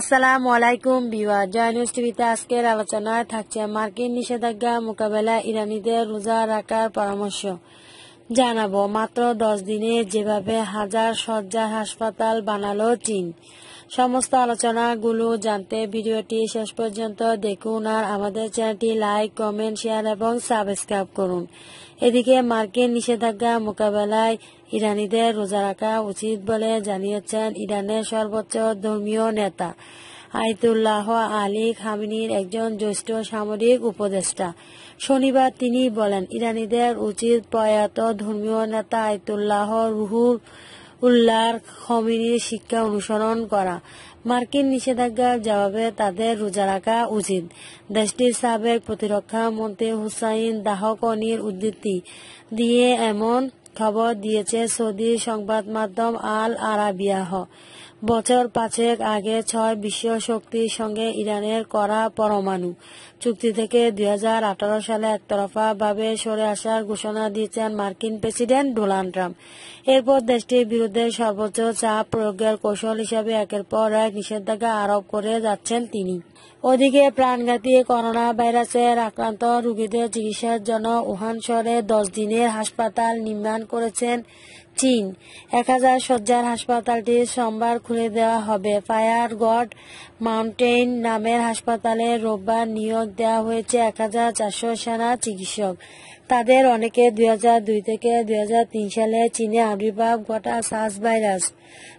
আসসালামু আলাইকুম বিওয়া জয়নিউজ টিভিতে আজকের আলোচনায় থাকছে মার্কিন নিষেধাজ্ঞা মোকাবেলা ইরানিদের রোজা রাখার পরামর্শ জানাবো মাত্র দশ দিনে যেভাবে হাজার শয্যা হাসপাতাল বানালো চীন সমস্ত আলোচনাগুলো জানতে ভিডিওটি শেষ পর্যন্ত দেখুন আর আমাদের চ্যানেলটি লাইক কমেন্ট শেয়ার এবং সাবস্ক্রাইব করুন এদিকে মার্কিন নিষেধাজ্ঞা মোকাবেলায় ইরানিদের রোজা রাখা উচিত বলে জানিয়েছেন ইরানের সর্বোচ্চ ধর্মীয় নেতা আয়তুল্লাহ আলী খামিনীর একজন জ্যেষ্ঠ সামরিক উপদেষ্টা শনিবার তিনি বলেন ইরানিদের উচিত প্রয়াত ধর্মীয় নেতা আয়তুল্লাহ রুহুল উল্লার খমিনীর শিক্ষা অনুসরণ করা মার্কিন নিষেধাজ্ঞার জবাবে তাদের রোজা রাখা উচিত দেশটির সাবেক প্রতিরক্ষা মন্ত্রী হুসাইন দাহকনির উদ্ধৃতি দিয়ে এমন খবর দিয়েছে সৌদি সংবাদ মাধ্যম আল আরাবিয়াহ বছর পাঁচেক আগে ছয় বিশ্ব শক্তির সঙ্গে ইরানের করা পরমাণু চুক্তি থেকে দুই সালে একতরফাভাবে সরে আসার ঘোষণা দিয়েছেন মার্কিন প্রেসিডেন্ট ডোনাল্ড ট্রাম্প এরপর দেশটির বিরুদ্ধে সর্বোচ্চ চাপ প্রয়োগের কৌশল হিসেবে একের পর এক নিষেধাজ্ঞা আরোপ করে যাচ্ছেন তিনি ওদিকে প্রাণঘাতী করোনা ভাইরাসের আক্রান্ত রোগীদের চিকিৎসার জন্য উহান শহরে দশ দিনের হাসপাতাল নির্মাণ করেছেন চীন এক হাজার শয্যার হাসপাতালটি সোমবার খুলে দেওয়া হবে ফায়ার গড মাউন্টেন নামের হাসপাতালে রোববার নিয়োগ দেওয়া হয়েছে এক হাজার চারশো সেনা চিকিৎসক তাদের অনেকে দুই থেকে দুই সালে চীনে আবির্ভাব ঘটা সার্স ভাইরাস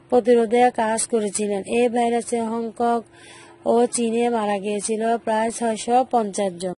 প্রতিরোধে কাজ করেছিলেন এই ভাইরাসে হংকং ও চীনে মারা গিয়েছিল প্রায় ছয়শ পঞ্চাশ জন